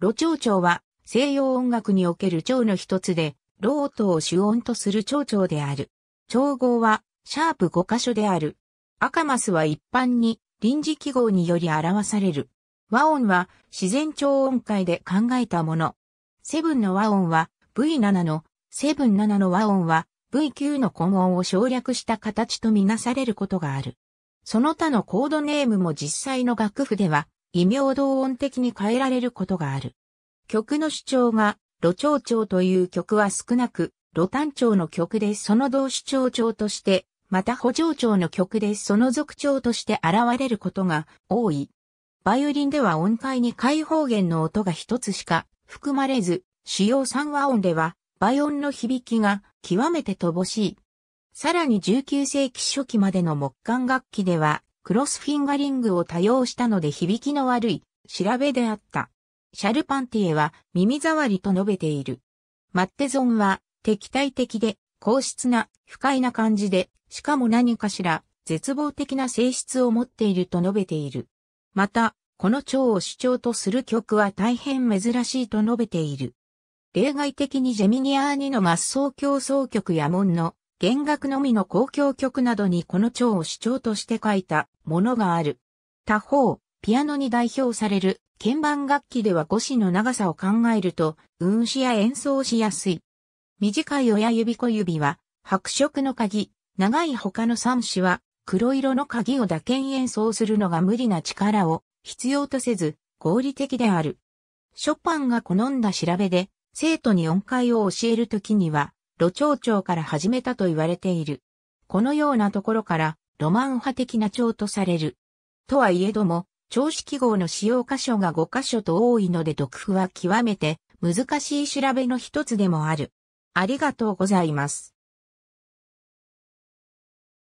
ロ蝶蝶は西洋音楽における蝶の一つで、ロートを主音とする蝶調である。調合は、シャープ5箇所である。アカマスは一般に臨時記号により表される。和音は自然調音階で考えたもの。セブンの和音は V7 の、セブン7の和音は V9 の根音を省略した形とみなされることがある。その他のコードネームも実際の楽譜では異名同音的に変えられることがある。曲の主張が、路長調という曲は少なく、路単調の曲でその同主張調として、また補助調の曲でその属調として現れることが多い。バイオリンでは音階に開放弦の音が一つしか含まれず、主要三和音では、倍音の響きが極めて乏しい。さらに19世紀初期までの木管楽器では、クロスフィンガリングを多用したので響きの悪い調べであった。シャルパンティエは耳障りと述べている。マッテゾンは敵対的で硬質な不快な感じで、しかも何かしら絶望的な性質を持っていると述べている。また、この蝶を主張とする曲は大変珍しいと述べている。例外的にジェミニアーニの合奏競争曲や門の弦楽のみの公共曲などにこの調を主張として書いたものがある。他方、ピアノに代表される鍵盤楽器では語詞の長さを考えると、運指や演奏しやすい。短い親指小指は白色の鍵、長い他の三指は黒色の鍵を打鍵演奏するのが無理な力を必要とせず合理的である。ショパンが好んだ調べで、生徒に音階を教えるときには、路長から始めたと言われている。このようなところから、ロマン派的な町とされる。とはいえども、調子記号の使用箇所が5箇所と多いので読譜は極めて難しい調べの一つでもある。ありがとうございます。